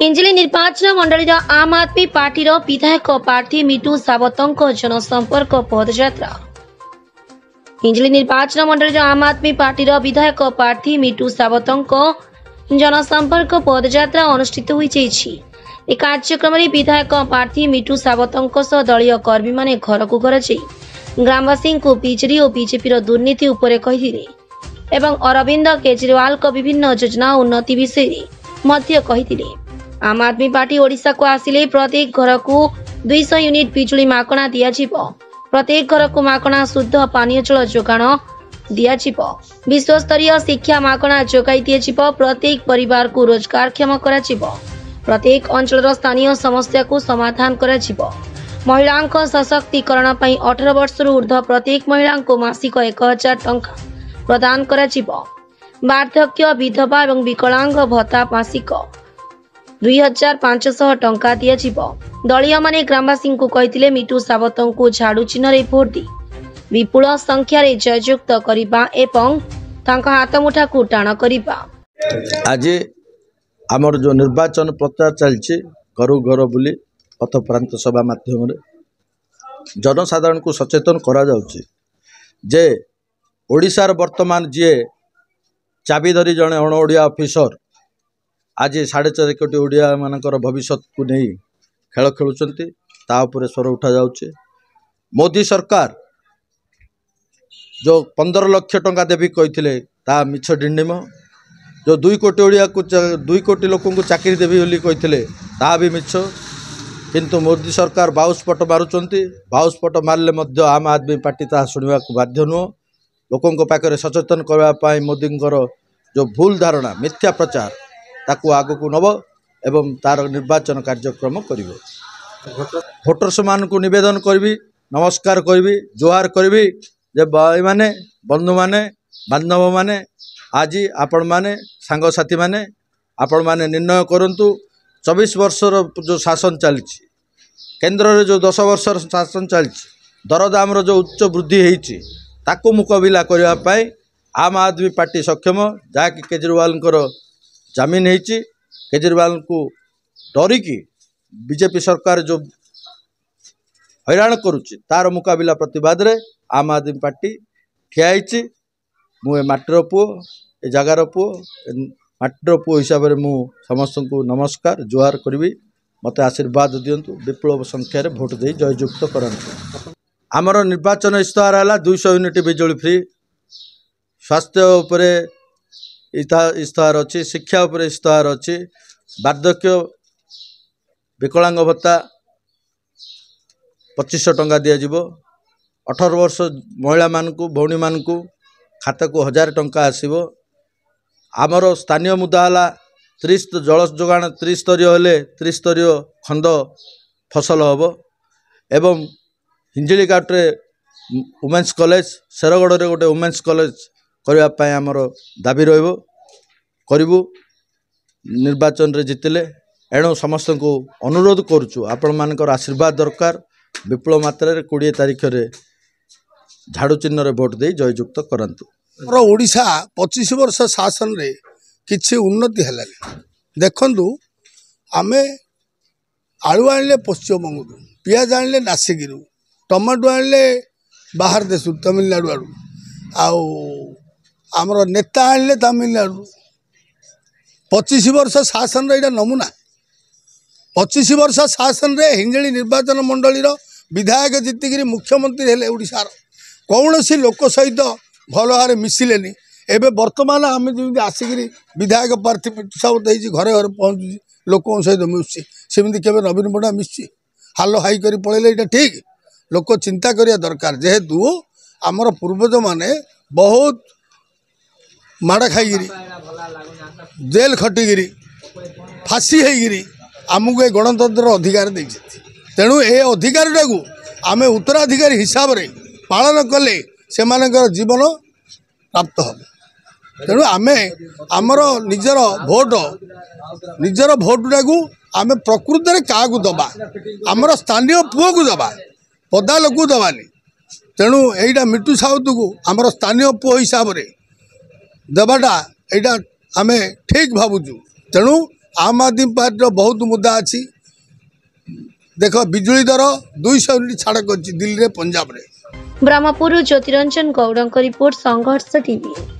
ହିଞ୍ଜିଳି ନିର୍ବାଚନ ମଣ୍ଡଳୀର ଆମ୍ ଆଦମୀ ପାର୍ଟିର ବିଧାୟକ ପ୍ରାର୍ଥୀ ମିଟୁ ସାବତଙ୍କ ଜନସମ୍ପର୍କ ପଦଯାତ୍ରା ହିଞ୍ଜିଳି ନିର୍ବାଚନ ମଣ୍ଡଳୀର ଆମ୍ ଆଦମୀ ପାର୍ଟିର ବିଧାୟକ ପ୍ରାର୍ଥୀ ମିଟୁ ସାବତଙ୍କ ଜନସମ୍ପର୍କ ପଦଯାତ୍ରା ଅନୁଷ୍ଠିତ ହୋଇଯାଇଛି ଏ କାର୍ଯ୍ୟକ୍ରମରେ ବିଧାୟକ ପ୍ରାର୍ଥୀ ମିଟୁ ସାବତଙ୍କ ସହ ଦଳୀୟ କର୍ମୀମାନେ ଘରକୁ ଘର ଯାଇ ଗ୍ରାମବାସୀଙ୍କୁ ବିଜେଡି ଓ ବିଜେପିର ଦୁର୍ନୀତି ଉପରେ କହିଥିଲେ ଏବଂ ଅରବିନ୍ଦ କେଜରିୱାଲଙ୍କ ବିଭିନ୍ନ ଯୋଜନା ଉନ୍ନତି ବିଷୟରେ ମଧ୍ୟ କହିଥିଲେ आम आदमी को आसिले प्रत्येक घरको 200 युनिट माकणा मिठो प्रत्येक घरको मुद्ध पानी विश्वस्तरीक्ष रोजगार क्षमता प्रत्येक अञ्चल स्थानीय को समाधान महिलाकरण अठार वर्ष रु उर्ध्व प्रत्येक महिला मासिक एक हजार टा प्रदान बर्धक्य विकलांग भत्ता मासिक ଦୁଇ ହଜାର ପାଞ୍ଚଶହ ଟଙ୍କା ଦିଆଯିବ ଦଳୀୟମାନେ ଗ୍ରାମବାସୀଙ୍କୁ କହିଥିଲେ ମିଟୁ ସାବତଙ୍କୁ ଝାଡୁ ଚିହ୍ନରେ ଭୋଟ ଦେଇ ବିପୁଳ ସଂଖ୍ୟାରେ ଜୟଯୁକ୍ତ କରିବା ଏବଂ ତାଙ୍କ ହାତମୁଠାକୁ ଟାଣ କରିବା ଆଜି ଆମର ଯେଉଁ ନିର୍ବାଚନ ପ୍ରଚାର ଚାଲିଛି ଘରୁ ଘର ବୁଲି ପଥପ୍ରାନ୍ତ ସଭା ମାଧ୍ୟମରେ ଜନସାଧାରଣଙ୍କୁ ସଚେତନ କରାଯାଉଛି ଯେ ଓଡ଼ିଶାର ବର୍ତ୍ତମାନ ଯିଏ ଚାବି ଧରି ଜଣେ ଅଣ ଓଡ଼ିଆ ଅଫିସର ଆଜି ସାଢ଼େ ଚାରି କୋଟି ଓଡ଼ିଆମାନଙ୍କର ଭବିଷ୍ୟତକୁ ନେଇ ଖେଳ ଖେଳୁଛନ୍ତି ତା ଉପରେ ସ୍ୱର ଉଠାଯାଉଛି ମୋଦି ସରକାର ଯେଉଁ ପନ୍ଦର ଲକ୍ଷ ଟଙ୍କା ଦେବି କହିଥିଲେ ତାହା ମିଛ ଡିଣ୍ଡିମ ଯେଉଁ ଦୁଇ କୋଟି ଓଡ଼ିଆକୁ ଦୁଇ କୋଟି ଲୋକଙ୍କୁ ଚାକିରି ଦେବି ବୋଲି କହିଥିଲେ ତାହା ବି ମିଛ କିନ୍ତୁ ମୋଦି ସରକାର ବାଉଶ ପଟ ମାରୁଛନ୍ତି ବାଉଶ ପଟ ମାରିଲେ ମଧ୍ୟ ଆମ ଆଦମୀ ପାର୍ଟି ତାହା ଶୁଣିବାକୁ ବାଧ୍ୟ ନୁହଁ ଲୋକଙ୍କ ପାଖରେ ସଚେତନ କରିବା ପାଇଁ ମୋଦିଙ୍କର ଯେଉଁ ଭୁଲ ଧାରଣା ମିଥ୍ୟା ପ୍ରଚାର ତାକୁ ଆଗକୁ ନେବ ଏବଂ ତା'ର ନିର୍ବାଚନ କାର୍ଯ୍ୟକ୍ରମ କରିବ ଭୋଟର୍ସମାନଙ୍କୁ ନିବେଦନ କରିବି ନମସ୍କାର କରିବି ଜୁହାର କରିବି ଯେ ଭାଇମାନେ ବନ୍ଧୁମାନେ ବାନ୍ଧବମାନେ ଆଜି ଆପଣମାନେ ସାଙ୍ଗସାଥିମାନେ ଆପଣମାନେ ନିର୍ଣ୍ଣୟ କରନ୍ତୁ ଚବିଶ ବର୍ଷର ଯେଉଁ ଶାସନ ଚାଲିଛି କେନ୍ଦ୍ରରେ ଯେଉଁ ଦଶ ବର୍ଷର ଶାସନ ଚାଲିଛି ଦରଦାମର ଯେଉଁ ଉଚ୍ଚ ବୃଦ୍ଧି ହେଇଛି ତାକୁ ମୁକାବିଲା କରିବା ପାଇଁ ଆମ୍ ଆଦମୀ ପାର୍ଟି ସକ୍ଷମ ଯାହାକି କେଜରିୱାଲଙ୍କର ଜାମିନ ହେଇଛି କେଜରିୱାଲଙ୍କୁ ଡରିକି ବିଜେପି ସରକାର ଯେଉଁ ହଇରାଣ କରୁଛି ତାର ମୁକାବିଲା ପ୍ରତିବାଦରେ ଆମ ଆଦମୀ ପାର୍ଟି ଠିଆ ହେଇଛି ମୁଁ ଏ ମାଟିର ପୁଅ ଏ ଜାଗାର ପୁଅ ମାଟିର ପୁଅ ହିସାବରେ ମୁଁ ସମସ୍ତଙ୍କୁ ନମସ୍କାର ଜୁହାର କରିବି ମୋତେ ଆଶୀର୍ବାଦ ଦିଅନ୍ତୁ ବିପୁଳ ସଂଖ୍ୟାରେ ଭୋଟ୍ ଦେଇ ଜୟଯୁକ୍ତ କରନ୍ତୁ ଆମର ନିର୍ବାଚନ ଇସ୍ତାହାର ହେଲା ଦୁଇଶହ ୟୁନିଟ୍ ବିଜୁଳି ଫ୍ରି ସ୍ୱାସ୍ଥ୍ୟ ଉପରେ ଇତା ଇସ୍ତାହାର ଅଛି ଶିକ୍ଷା ଉପରେ ଇସ୍ତାହାର ଅଛି ବାର୍ଦ୍ଧକ୍ୟ ବିକଳାଙ୍ଗ ଭତ୍ତା ପଚିଶଶହ ଟଙ୍କା ଦିଆଯିବ ଅଠର ବର୍ଷ ମହିଳାମାନଙ୍କୁ ଭଉଣୀମାନଙ୍କୁ ଖାତାକୁ ହଜାର ଟଙ୍କା ଆସିବ ଆମର ସ୍ଥାନୀୟ ମୁଦା ହେଲା ତ୍ରିସ୍ ଜଳ ଯୋଗାଣ ତ୍ରିସ୍ତରୀୟ ହେଲେ ତ୍ରିସ୍ତରୀୟ ଖଣ୍ଡ ଫସଲ ହେବ ଏବଂ ହିଞ୍ଜିଳିକାଟରେ ଓମେନ୍ସ କଲେଜ ଶେରଗଡ଼ରେ ଗୋଟେ ଓମେନ୍ସ କଲେଜ କରିବା ପାଇଁ ଆମର ଦାବି ରହିବ କରିବୁ ନିର୍ବାଚନରେ ଜିତିଲେ ଏଣୁ ସମସ୍ତଙ୍କୁ ଅନୁରୋଧ କରୁଛୁ ଆପଣମାନଙ୍କର ଆଶୀର୍ବାଦ ଦରକାର ବିପୁଳ ମାତ୍ରାରେ କୋଡ଼ିଏ ତାରିଖରେ ଝାଡ଼ୁ ଚିହ୍ନରେ ଭୋଟ ଦେଇ ଜୟଯୁକ୍ତ କରନ୍ତୁ ଆମର ଓଡ଼ିଶା ପଚିଶ ବର୍ଷ ଶାସନରେ କିଛି ଉନ୍ନତି ହେଲାନି ଦେଖନ୍ତୁ ଆମେ ଆଳୁ ଆଣିଲେ ପଶ୍ଚିମବଙ୍ଗରୁ ପିଆଜ ଆଣିଲେ ନାସିକରୁ ଟମାଟୋ ଆଣିଲେ ବାହାର ଦେଶରୁ ତାମିଲନାଡ଼ୁ ଆଡ଼ୁ ଆଉ ଆମର ନେତା ଆଣିଲେ ତାମିଲନାଡ଼ୁ ପଚିଶ ବର୍ଷ ଶାସନର ଏଇଟା ନମୁନା ପଚିଶ ବର୍ଷ ଶାସନରେ ହିଞ୍ଜିଳି ନିର୍ବାଚନ ମଣ୍ଡଳୀର ବିଧାୟକ ଜିତିକିରି ମୁଖ୍ୟମନ୍ତ୍ରୀ ହେଲେ ଓଡ଼ିଶାର କୌଣସି ଲୋକ ସହିତ ଭଲ ଭାବରେ ମିଶିଲେନି ଏବେ ବର୍ତ୍ତମାନ ଆମେ ଯେମିତି ଆସିକିରି ବିଧାୟକ ପ୍ରାର୍ଥୀ ପିଟୁସାବତ ହେଇଛି ଘରେ ଘରେ ପହଞ୍ଚୁଛି ଲୋକଙ୍କ ସହିତ ମିଶୁଛି ସେମିତି କେବେ ନବୀନ ପଟ୍ଟନାୟକ ମିଶୁଛି ହାଲୋ ହାଇ କରି ପଳେଇଲେ ଏଇଟା ଠିକ୍ ଲୋକ ଚିନ୍ତା କରିବା ଦରକାର ଯେହେତୁ ଆମର ପୂର୍ବଜମାନେ ବହୁତ ମାଡ଼ ଖାଇକିରି ଜେଲ୍ ଖଟିକିରି ଫାଶୀ ହେଇକିରି ଆମକୁ ଏ ଗଣତନ୍ତ୍ରର ଅଧିକାର ଦେଇଛନ୍ତି ତେଣୁ ଏ ଅଧିକାରଟାକୁ ଆମେ ଉତ୍ତରାଧିକାରୀ ହିସାବରେ ପାଳନ କଲେ ସେମାନଙ୍କର ଜୀବନ ପ୍ରାପ୍ତ ହେବ ତେଣୁ ଆମେ ଆମର ନିଜର ଭୋଟ ନିଜର ଭୋଟଟାକୁ ଆମେ ପ୍ରକୃତରେ କାହାକୁ ଦେବା ଆମର ସ୍ଥାନୀୟ ପୁଅକୁ ଦେବା ପଦା ଲୋକକୁ ଦେବାନି ତେଣୁ ଏଇଟା ମିଟୁ ସାଉତକୁ ଆମର ସ୍ଥାନୀୟ ପୁଅ ହିସାବରେ ଦେବାଟା ଏଇଟା ଆମେ ଠିକ୍ ଭାବୁଛୁ ତେଣୁ ଆମ୍ ଆଦମୀ ପାର୍ଟିର ବହୁତ ମୁଦ୍ଦା ଅଛି ଦେଖ ବିଜୁଳି ଦର ଦୁଇଶହ ୟୁନିଟ୍ ଛାଡ଼ କରିଛି ଦିଲ୍ଲୀରେ ପଞ୍ଜାବରେ ବ୍ରହ୍ମପୁରରୁ ଜ୍ୟୋତିରଞ୍ଜନ ଗୌଡ଼ଙ୍କ ରିପୋର୍ଟ ସଂଘର୍ଷ ଟିଭି